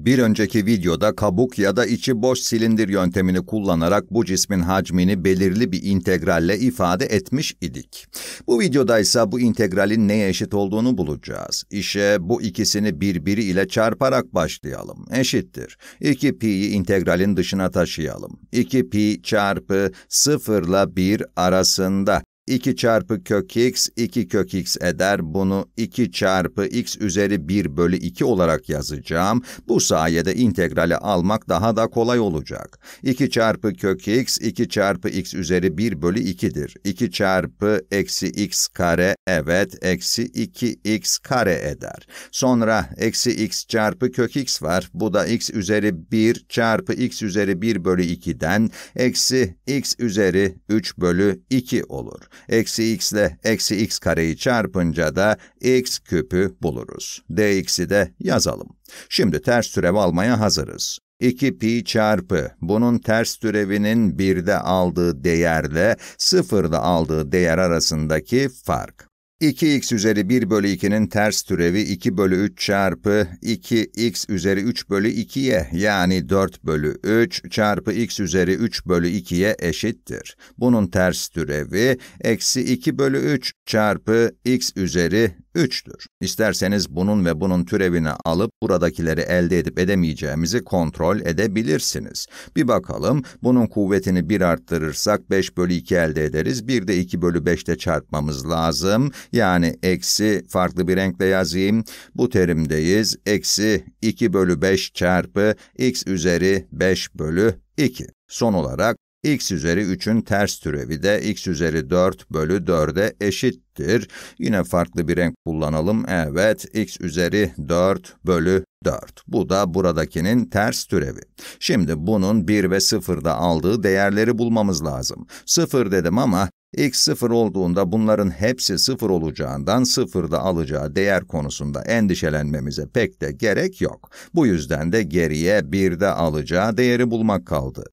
Bir önceki videoda kabuk ya da içi boş silindir yöntemini kullanarak bu cismin hacmini belirli bir integralle ifade etmiş idik. Bu videoda ise bu integralin neye eşit olduğunu bulacağız. İşe bu ikisini birbiri ile çarparak başlayalım. Eşittir. 2pi'yi integralin dışına taşıyalım. 2pi çarpı 0 ile 1 arasında 2 çarpı kök x, 2 kök x eder. Bunu 2 çarpı x üzeri 1 bölü 2 olarak yazacağım. Bu sayede integrali almak daha da kolay olacak. 2 çarpı kök x, 2 çarpı x üzeri 1 bölü 2'dir. 2 çarpı eksi x kare Evet, eksi 2x kare eder. Sonra eksi x çarpı kök x var. Bu da x üzeri 1 çarpı x üzeri 1 bölü 2'den eksi x üzeri 3 bölü 2 olur. Eksi x ile eksi x kareyi çarpınca da x küpü buluruz. dx'i de yazalım. Şimdi ters türev almaya hazırız. 2 pi çarpı bunun ters türevinin 1'de aldığı değerle 0'da aldığı değer arasındaki fark. 2x üzeri 1 bölü 2'nin ters türevi 2 bölü 3 çarpı 2x üzeri 3 bölü 2'ye yani 4 bölü 3 çarpı x üzeri 3 bölü 2'ye eşittir. Bunun ters türevi eksi 2 bölü 3 çarpı x üzeri 3'tür. İsterseniz bunun ve bunun türevini alıp buradakileri elde edip edemeyeceğimizi kontrol edebilirsiniz. Bir bakalım, bunun kuvvetini 1 arttırırsak 5 bölü 2 elde ederiz. Bir de 2 bölü 5'te çarpmamız lazım. Yani eksi farklı bir renkle yazayım. Bu terimdeyiz. Eksi 2 bölü 5 çarpı x üzeri 5 bölü 2. Son olarak x üzeri 3'ün ters türevi de x üzeri 4 bölü 4'e eşittir. Yine farklı bir renk kullanalım. Evet, x üzeri 4 bölü 4. Bu da buradakinin ters türevi. Şimdi bunun 1 ve 0'da aldığı değerleri bulmamız lazım. 0 dedim ama X sıfır olduğunda bunların hepsi sıfır olacağından sıfırda alacağı değer konusunda endişelenmemize pek de gerek yok. Bu yüzden de geriye birde alacağı değeri bulmak kaldı.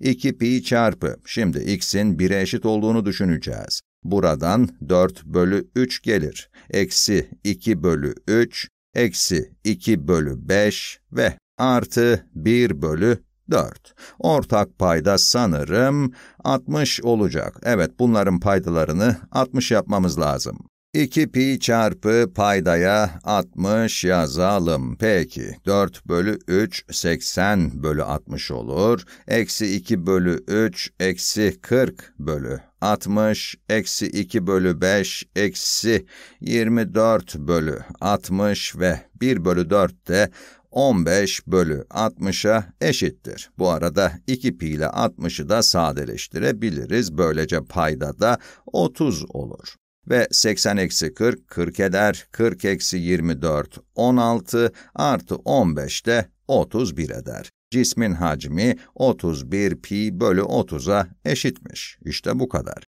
2 pi çarpı, şimdi x'in 1'e eşit olduğunu düşüneceğiz. Buradan 4 bölü 3 gelir. Eksi 2 bölü 3, eksi 2 bölü 5 ve artı 1 bölü 4. Ortak payda sanırım 60 olacak. Evet bunların paydalarını 60 yapmamız lazım. 2 pi çarpı paydaya 60 yazalım. Peki 4 bölü 3 80 bölü 60 olur. Eksi 2 bölü 3 eksi 40 bölü 60 eksi 2 bölü 5 eksi 24 bölü 60 ve 1 bölü 4 de 15 bölü 60'a eşittir. Bu arada 2 pi ile 60'ı da sadeleştirebiliriz. Böylece payda da 30 olur. Ve 80 eksi 40, 40 eder. 40 eksi 24, 16 artı 15 de 31 eder. Cismin hacmi 31 pi bölü 30'a eşitmiş. İşte bu kadar.